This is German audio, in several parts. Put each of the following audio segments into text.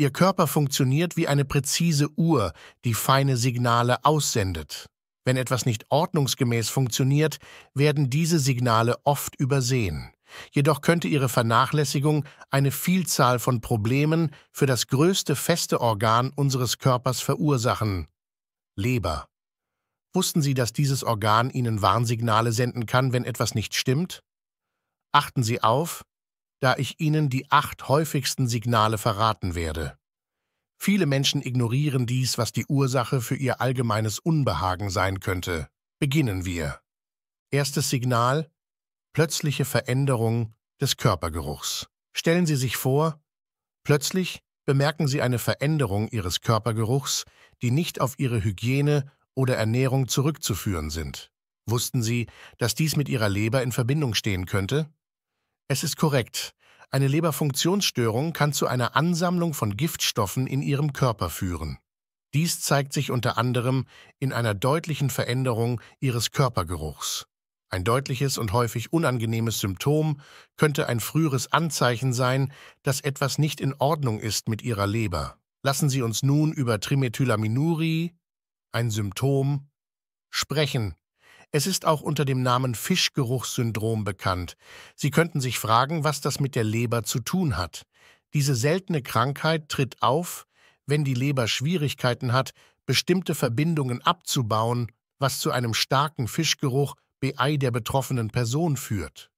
Ihr Körper funktioniert wie eine präzise Uhr, die feine Signale aussendet. Wenn etwas nicht ordnungsgemäß funktioniert, werden diese Signale oft übersehen. Jedoch könnte ihre Vernachlässigung eine Vielzahl von Problemen für das größte feste Organ unseres Körpers verursachen. Leber. Wussten Sie, dass dieses Organ Ihnen Warnsignale senden kann, wenn etwas nicht stimmt? Achten Sie auf, da ich Ihnen die acht häufigsten Signale verraten werde. Viele Menschen ignorieren dies, was die Ursache für ihr allgemeines Unbehagen sein könnte. Beginnen wir. Erstes Signal plötzliche Veränderung des Körpergeruchs. Stellen Sie sich vor, plötzlich bemerken Sie eine Veränderung Ihres Körpergeruchs, die nicht auf Ihre Hygiene oder Ernährung zurückzuführen sind. Wussten Sie, dass dies mit Ihrer Leber in Verbindung stehen könnte? Es ist korrekt. Eine Leberfunktionsstörung kann zu einer Ansammlung von Giftstoffen in ihrem Körper führen. Dies zeigt sich unter anderem in einer deutlichen Veränderung ihres Körpergeruchs. Ein deutliches und häufig unangenehmes Symptom könnte ein früheres Anzeichen sein, dass etwas nicht in Ordnung ist mit ihrer Leber. Lassen Sie uns nun über Trimethylaminuri, ein Symptom, sprechen. Es ist auch unter dem Namen Fischgeruchssyndrom bekannt. Sie könnten sich fragen, was das mit der Leber zu tun hat. Diese seltene Krankheit tritt auf, wenn die Leber Schwierigkeiten hat, bestimmte Verbindungen abzubauen, was zu einem starken Fischgeruch bei der betroffenen Person führt.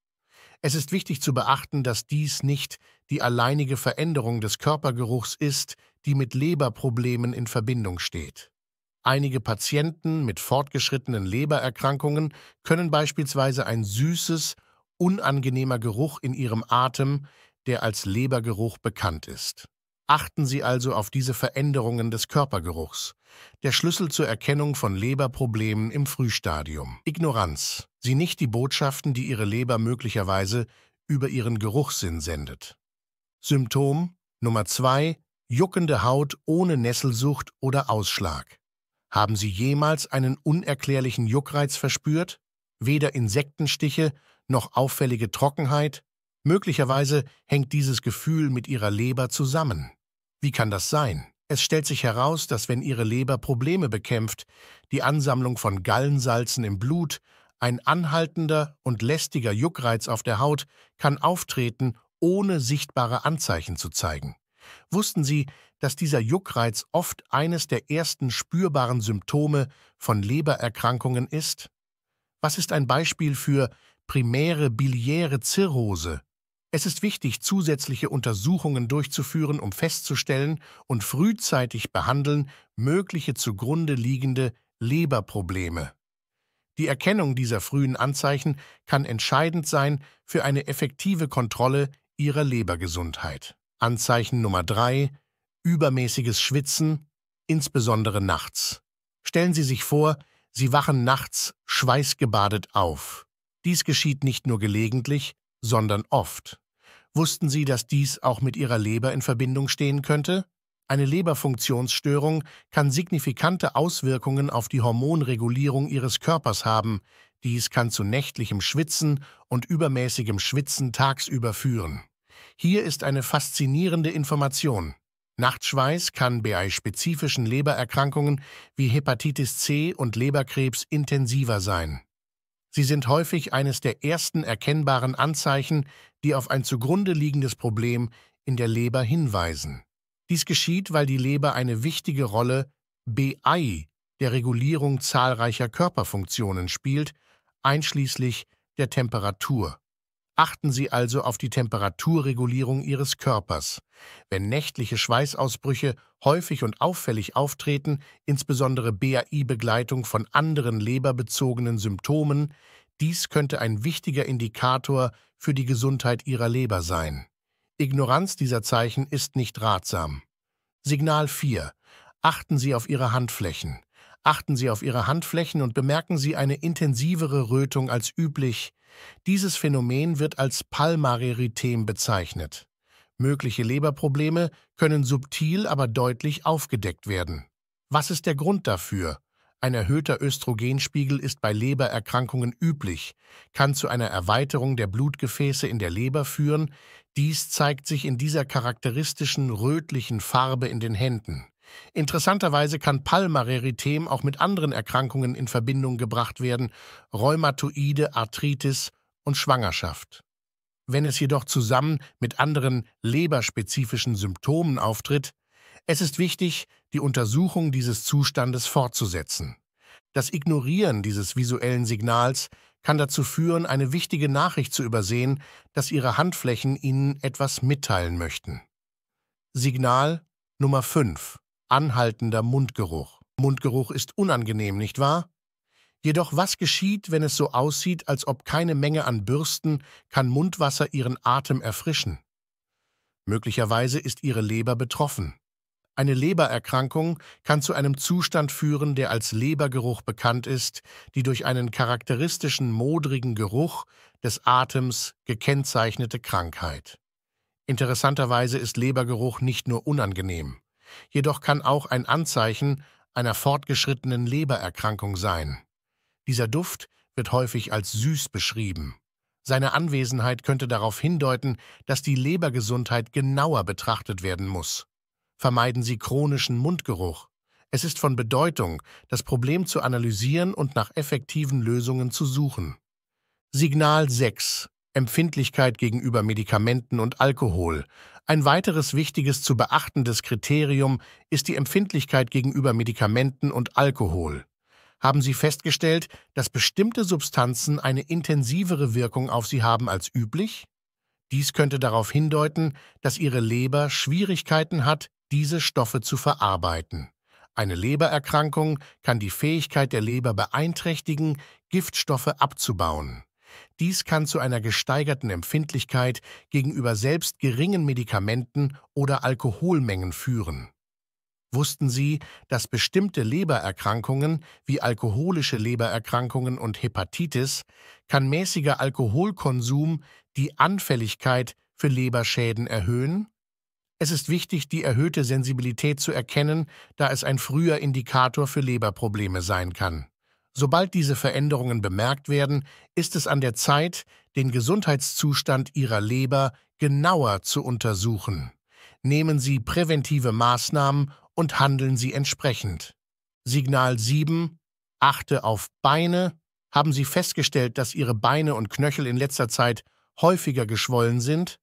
Es ist wichtig zu beachten, dass dies nicht die alleinige Veränderung des Körpergeruchs ist, die mit Leberproblemen in Verbindung steht. Einige Patienten mit fortgeschrittenen Lebererkrankungen können beispielsweise ein süßes, unangenehmer Geruch in ihrem Atem, der als Lebergeruch bekannt ist. Achten Sie also auf diese Veränderungen des Körpergeruchs. Der Schlüssel zur Erkennung von Leberproblemen im Frühstadium. Ignoranz. Sie nicht die Botschaften, die Ihre Leber möglicherweise über Ihren Geruchssinn sendet. Symptom Nummer 2. Juckende Haut ohne Nesselsucht oder Ausschlag. Haben Sie jemals einen unerklärlichen Juckreiz verspürt? Weder Insektenstiche noch auffällige Trockenheit? Möglicherweise hängt dieses Gefühl mit Ihrer Leber zusammen. Wie kann das sein? Es stellt sich heraus, dass wenn Ihre Leber Probleme bekämpft, die Ansammlung von Gallensalzen im Blut, ein anhaltender und lästiger Juckreiz auf der Haut kann auftreten, ohne sichtbare Anzeichen zu zeigen. Wussten Sie, dass dieser Juckreiz oft eines der ersten spürbaren Symptome von Lebererkrankungen ist? Was ist ein Beispiel für primäre biliäre Zirrhose? Es ist wichtig, zusätzliche Untersuchungen durchzuführen, um festzustellen und frühzeitig behandeln mögliche zugrunde liegende Leberprobleme. Die Erkennung dieser frühen Anzeichen kann entscheidend sein für eine effektive Kontrolle ihrer Lebergesundheit. Anzeichen Nummer 3 Übermäßiges Schwitzen, insbesondere nachts. Stellen Sie sich vor, Sie wachen nachts schweißgebadet auf. Dies geschieht nicht nur gelegentlich, sondern oft. Wussten Sie, dass dies auch mit Ihrer Leber in Verbindung stehen könnte? Eine Leberfunktionsstörung kann signifikante Auswirkungen auf die Hormonregulierung Ihres Körpers haben. Dies kann zu nächtlichem Schwitzen und übermäßigem Schwitzen tagsüber führen. Hier ist eine faszinierende Information. Nachtschweiß kann bei spezifischen Lebererkrankungen wie Hepatitis C und Leberkrebs intensiver sein. Sie sind häufig eines der ersten erkennbaren Anzeichen, die auf ein zugrunde liegendes Problem in der Leber hinweisen. Dies geschieht, weil die Leber eine wichtige Rolle BI der Regulierung zahlreicher Körperfunktionen spielt, einschließlich der Temperatur. Achten Sie also auf die Temperaturregulierung Ihres Körpers. Wenn nächtliche Schweißausbrüche häufig und auffällig auftreten, insbesondere BAI-Begleitung von anderen leberbezogenen Symptomen, dies könnte ein wichtiger Indikator für die Gesundheit Ihrer Leber sein. Ignoranz dieser Zeichen ist nicht ratsam. Signal 4. Achten Sie auf Ihre Handflächen. Achten Sie auf Ihre Handflächen und bemerken Sie eine intensivere Rötung als üblich, dieses Phänomen wird als Palmarerythem bezeichnet. Mögliche Leberprobleme können subtil, aber deutlich aufgedeckt werden. Was ist der Grund dafür? Ein erhöhter Östrogenspiegel ist bei Lebererkrankungen üblich, kann zu einer Erweiterung der Blutgefäße in der Leber führen. Dies zeigt sich in dieser charakteristischen rötlichen Farbe in den Händen. Interessanterweise kann palmar auch mit anderen Erkrankungen in Verbindung gebracht werden, Rheumatoide, Arthritis und Schwangerschaft. Wenn es jedoch zusammen mit anderen leberspezifischen Symptomen auftritt, es ist wichtig, die Untersuchung dieses Zustandes fortzusetzen. Das Ignorieren dieses visuellen Signals kann dazu führen, eine wichtige Nachricht zu übersehen, dass Ihre Handflächen Ihnen etwas mitteilen möchten. Signal Nummer 5. Anhaltender Mundgeruch. Mundgeruch ist unangenehm, nicht wahr? Jedoch was geschieht, wenn es so aussieht, als ob keine Menge an Bürsten kann Mundwasser ihren Atem erfrischen? Möglicherweise ist ihre Leber betroffen. Eine Lebererkrankung kann zu einem Zustand führen, der als Lebergeruch bekannt ist, die durch einen charakteristischen modrigen Geruch des Atems gekennzeichnete Krankheit. Interessanterweise ist Lebergeruch nicht nur unangenehm jedoch kann auch ein Anzeichen einer fortgeschrittenen Lebererkrankung sein. Dieser Duft wird häufig als süß beschrieben. Seine Anwesenheit könnte darauf hindeuten, dass die Lebergesundheit genauer betrachtet werden muss. Vermeiden Sie chronischen Mundgeruch. Es ist von Bedeutung, das Problem zu analysieren und nach effektiven Lösungen zu suchen. Signal 6. Empfindlichkeit gegenüber Medikamenten und Alkohol. Ein weiteres wichtiges zu beachtendes Kriterium ist die Empfindlichkeit gegenüber Medikamenten und Alkohol. Haben Sie festgestellt, dass bestimmte Substanzen eine intensivere Wirkung auf Sie haben als üblich? Dies könnte darauf hindeuten, dass Ihre Leber Schwierigkeiten hat, diese Stoffe zu verarbeiten. Eine Lebererkrankung kann die Fähigkeit der Leber beeinträchtigen, Giftstoffe abzubauen. Dies kann zu einer gesteigerten Empfindlichkeit gegenüber selbst geringen Medikamenten oder Alkoholmengen führen. Wussten Sie, dass bestimmte Lebererkrankungen wie alkoholische Lebererkrankungen und Hepatitis kann mäßiger Alkoholkonsum die Anfälligkeit für Leberschäden erhöhen? Es ist wichtig, die erhöhte Sensibilität zu erkennen, da es ein früher Indikator für Leberprobleme sein kann. Sobald diese Veränderungen bemerkt werden, ist es an der Zeit, den Gesundheitszustand Ihrer Leber genauer zu untersuchen. Nehmen Sie präventive Maßnahmen und handeln Sie entsprechend. Signal 7. Achte auf Beine. Haben Sie festgestellt, dass Ihre Beine und Knöchel in letzter Zeit häufiger geschwollen sind?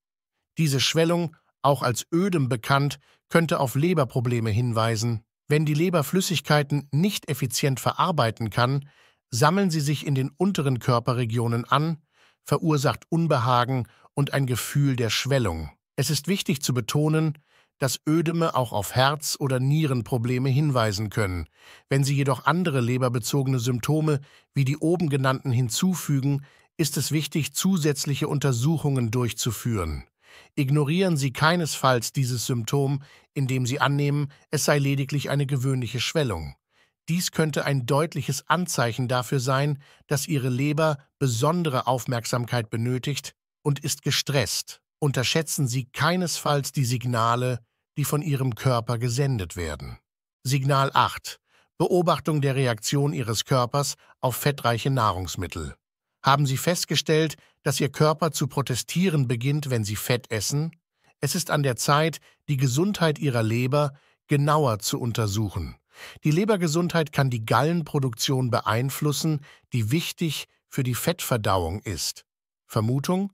Diese Schwellung, auch als Ödem bekannt, könnte auf Leberprobleme hinweisen. Wenn die Leber Flüssigkeiten nicht effizient verarbeiten kann, sammeln sie sich in den unteren Körperregionen an, verursacht Unbehagen und ein Gefühl der Schwellung. Es ist wichtig zu betonen, dass Ödeme auch auf Herz- oder Nierenprobleme hinweisen können. Wenn Sie jedoch andere leberbezogene Symptome wie die oben genannten hinzufügen, ist es wichtig, zusätzliche Untersuchungen durchzuführen ignorieren Sie keinesfalls dieses Symptom, indem Sie annehmen, es sei lediglich eine gewöhnliche Schwellung. Dies könnte ein deutliches Anzeichen dafür sein, dass Ihre Leber besondere Aufmerksamkeit benötigt und ist gestresst. Unterschätzen Sie keinesfalls die Signale, die von Ihrem Körper gesendet werden. Signal 8. Beobachtung der Reaktion Ihres Körpers auf fettreiche Nahrungsmittel. Haben Sie festgestellt, dass Ihr Körper zu protestieren beginnt, wenn Sie Fett essen? Es ist an der Zeit, die Gesundheit Ihrer Leber genauer zu untersuchen. Die Lebergesundheit kann die Gallenproduktion beeinflussen, die wichtig für die Fettverdauung ist. Vermutung?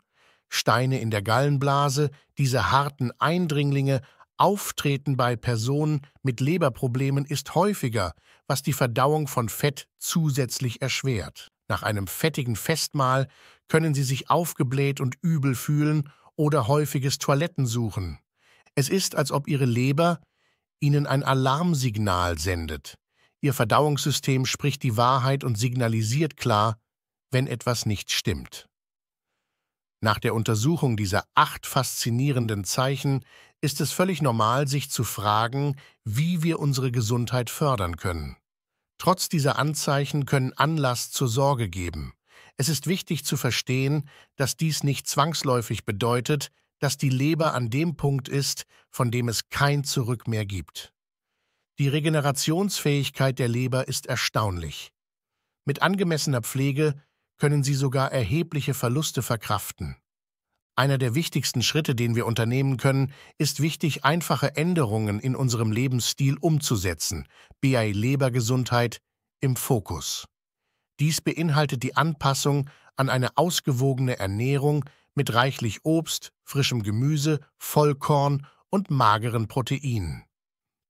Steine in der Gallenblase, diese harten Eindringlinge, Auftreten bei Personen mit Leberproblemen ist häufiger, was die Verdauung von Fett zusätzlich erschwert. Nach einem fettigen Festmahl können sie sich aufgebläht und übel fühlen oder häufiges Toiletten suchen. Es ist, als ob ihre Leber ihnen ein Alarmsignal sendet. Ihr Verdauungssystem spricht die Wahrheit und signalisiert klar, wenn etwas nicht stimmt. Nach der Untersuchung dieser acht faszinierenden Zeichen ist es völlig normal, sich zu fragen, wie wir unsere Gesundheit fördern können. Trotz dieser Anzeichen können Anlass zur Sorge geben. Es ist wichtig zu verstehen, dass dies nicht zwangsläufig bedeutet, dass die Leber an dem Punkt ist, von dem es kein Zurück mehr gibt. Die Regenerationsfähigkeit der Leber ist erstaunlich. Mit angemessener Pflege können sie sogar erhebliche Verluste verkraften. Einer der wichtigsten Schritte, den wir unternehmen können, ist wichtig, einfache Änderungen in unserem Lebensstil umzusetzen. BI Lebergesundheit im Fokus. Dies beinhaltet die Anpassung an eine ausgewogene Ernährung mit reichlich Obst, frischem Gemüse, Vollkorn und mageren Proteinen.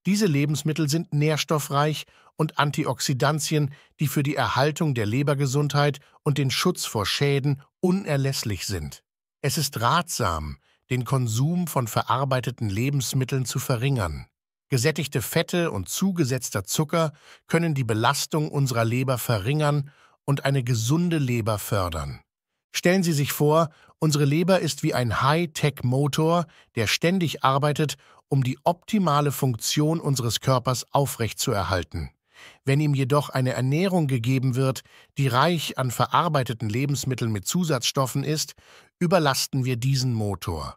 Diese Lebensmittel sind nährstoffreich und Antioxidantien, die für die Erhaltung der Lebergesundheit und den Schutz vor Schäden unerlässlich sind. Es ist ratsam, den Konsum von verarbeiteten Lebensmitteln zu verringern. Gesättigte Fette und zugesetzter Zucker können die Belastung unserer Leber verringern und eine gesunde Leber fördern. Stellen Sie sich vor, unsere Leber ist wie ein High-Tech-Motor, der ständig arbeitet, um die optimale Funktion unseres Körpers aufrechtzuerhalten. Wenn ihm jedoch eine Ernährung gegeben wird, die reich an verarbeiteten Lebensmitteln mit Zusatzstoffen ist, überlasten wir diesen Motor.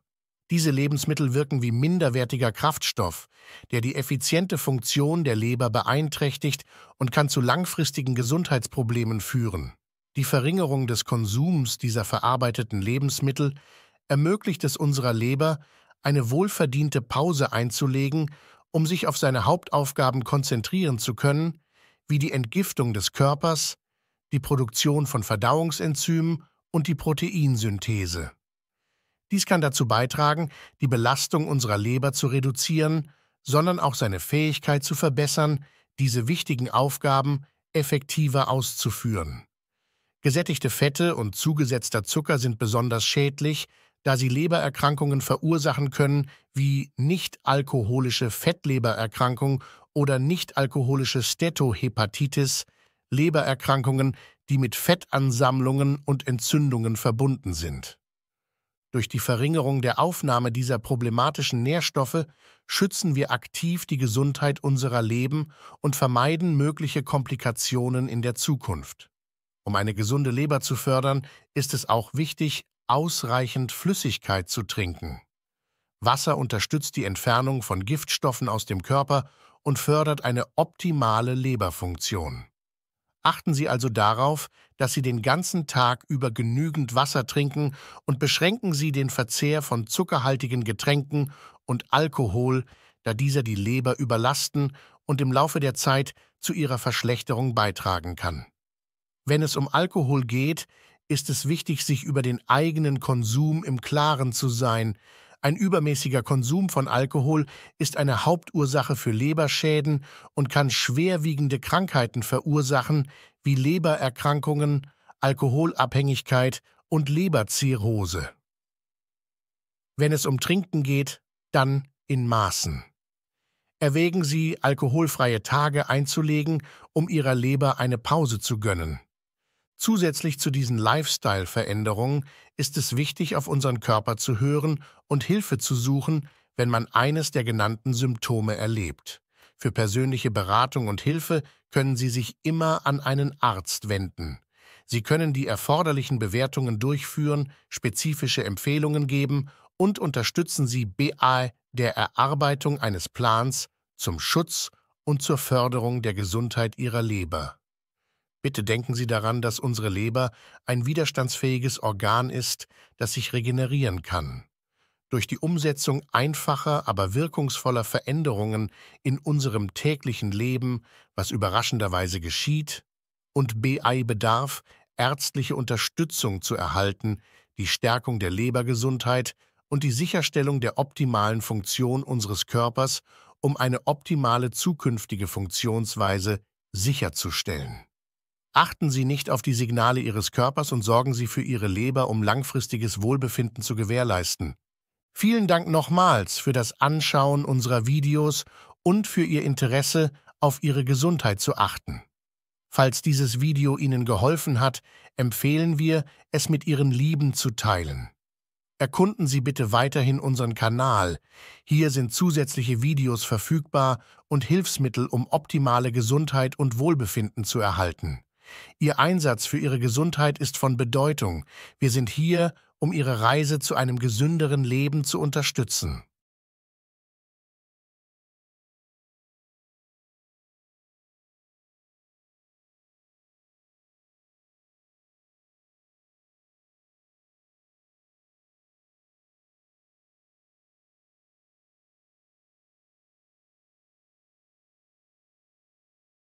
Diese Lebensmittel wirken wie minderwertiger Kraftstoff, der die effiziente Funktion der Leber beeinträchtigt und kann zu langfristigen Gesundheitsproblemen führen. Die Verringerung des Konsums dieser verarbeiteten Lebensmittel ermöglicht es unserer Leber, eine wohlverdiente Pause einzulegen um sich auf seine Hauptaufgaben konzentrieren zu können, wie die Entgiftung des Körpers, die Produktion von Verdauungsenzymen und die Proteinsynthese. Dies kann dazu beitragen, die Belastung unserer Leber zu reduzieren, sondern auch seine Fähigkeit zu verbessern, diese wichtigen Aufgaben effektiver auszuführen. Gesättigte Fette und zugesetzter Zucker sind besonders schädlich, da sie Lebererkrankungen verursachen können, wie nicht-alkoholische Fettlebererkrankung oder nicht-alkoholische Stetohepatitis, Lebererkrankungen, die mit Fettansammlungen und Entzündungen verbunden sind. Durch die Verringerung der Aufnahme dieser problematischen Nährstoffe schützen wir aktiv die Gesundheit unserer Leben und vermeiden mögliche Komplikationen in der Zukunft. Um eine gesunde Leber zu fördern, ist es auch wichtig, ausreichend Flüssigkeit zu trinken. Wasser unterstützt die Entfernung von Giftstoffen aus dem Körper und fördert eine optimale Leberfunktion. Achten Sie also darauf, dass Sie den ganzen Tag über genügend Wasser trinken und beschränken Sie den Verzehr von zuckerhaltigen Getränken und Alkohol, da dieser die Leber überlasten und im Laufe der Zeit zu ihrer Verschlechterung beitragen kann. Wenn es um Alkohol geht, ist es wichtig, sich über den eigenen Konsum im Klaren zu sein. Ein übermäßiger Konsum von Alkohol ist eine Hauptursache für Leberschäden und kann schwerwiegende Krankheiten verursachen, wie Lebererkrankungen, Alkoholabhängigkeit und Leberzirrhose. Wenn es um Trinken geht, dann in Maßen. Erwägen Sie, alkoholfreie Tage einzulegen, um Ihrer Leber eine Pause zu gönnen. Zusätzlich zu diesen Lifestyle-Veränderungen ist es wichtig, auf unseren Körper zu hören und Hilfe zu suchen, wenn man eines der genannten Symptome erlebt. Für persönliche Beratung und Hilfe können Sie sich immer an einen Arzt wenden. Sie können die erforderlichen Bewertungen durchführen, spezifische Empfehlungen geben und unterstützen Sie BA der Erarbeitung eines Plans zum Schutz und zur Förderung der Gesundheit Ihrer Leber. Bitte denken Sie daran, dass unsere Leber ein widerstandsfähiges Organ ist, das sich regenerieren kann. Durch die Umsetzung einfacher, aber wirkungsvoller Veränderungen in unserem täglichen Leben, was überraschenderweise geschieht, und BI bedarf, ärztliche Unterstützung zu erhalten, die Stärkung der Lebergesundheit und die Sicherstellung der optimalen Funktion unseres Körpers, um eine optimale zukünftige Funktionsweise sicherzustellen. Achten Sie nicht auf die Signale Ihres Körpers und sorgen Sie für Ihre Leber, um langfristiges Wohlbefinden zu gewährleisten. Vielen Dank nochmals für das Anschauen unserer Videos und für Ihr Interesse, auf Ihre Gesundheit zu achten. Falls dieses Video Ihnen geholfen hat, empfehlen wir, es mit Ihren Lieben zu teilen. Erkunden Sie bitte weiterhin unseren Kanal. Hier sind zusätzliche Videos verfügbar und Hilfsmittel, um optimale Gesundheit und Wohlbefinden zu erhalten. Ihr Einsatz für Ihre Gesundheit ist von Bedeutung. Wir sind hier, um Ihre Reise zu einem gesünderen Leben zu unterstützen.